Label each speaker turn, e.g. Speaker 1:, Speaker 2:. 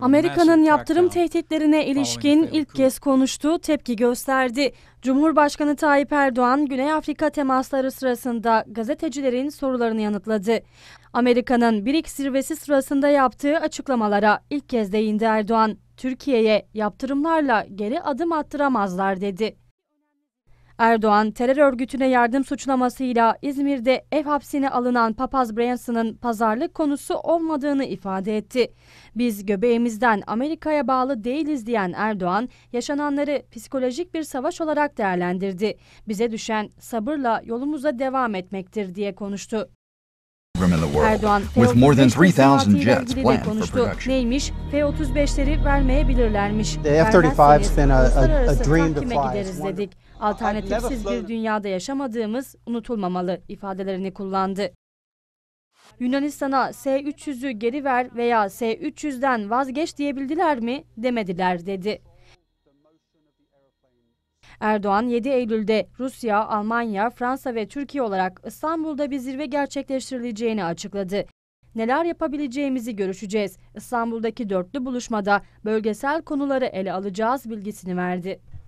Speaker 1: Amerika'nın yaptırım
Speaker 2: tehditlerine ilişkin ilk kez konuştuğu tepki gösterdi. Cumhurbaşkanı Tayyip Erdoğan, Güney Afrika temasları sırasında gazetecilerin sorularını yanıtladı. Amerika'nın BRICS zirvesi sırasında yaptığı açıklamalara ilk kez değindi Erdoğan. Türkiye'ye yaptırımlarla geri adım attıramazlar dedi. Erdoğan terör örgütüne yardım suçlamasıyla İzmir'de ev hapsine alınan papaz Branson'ın pazarlık konusu olmadığını ifade etti. Biz göbeğimizden Amerika'ya bağlı değiliz diyen Erdoğan yaşananları psikolojik bir savaş olarak değerlendirdi. Bize düşen sabırla yolumuza devam etmektir diye konuştu.
Speaker 1: Erdoğan, F-35 konuştu.
Speaker 2: Neymiş? F-35'leri vermeyebilirlermiş. F-35's been a, a, a dream to fly alternatifsiz bir dünyada yaşamadığımız unutulmamalı ifadelerini kullandı. Yunanistan'a S-300'ü geri ver veya S-300'den vazgeç diyebildiler mi demediler dedi. Erdoğan 7 Eylül'de Rusya, Almanya, Fransa ve Türkiye olarak İstanbul'da bir zirve gerçekleştirileceğini açıkladı. Neler yapabileceğimizi görüşeceğiz. İstanbul'daki dörtlü buluşmada bölgesel konuları ele alacağız bilgisini verdi.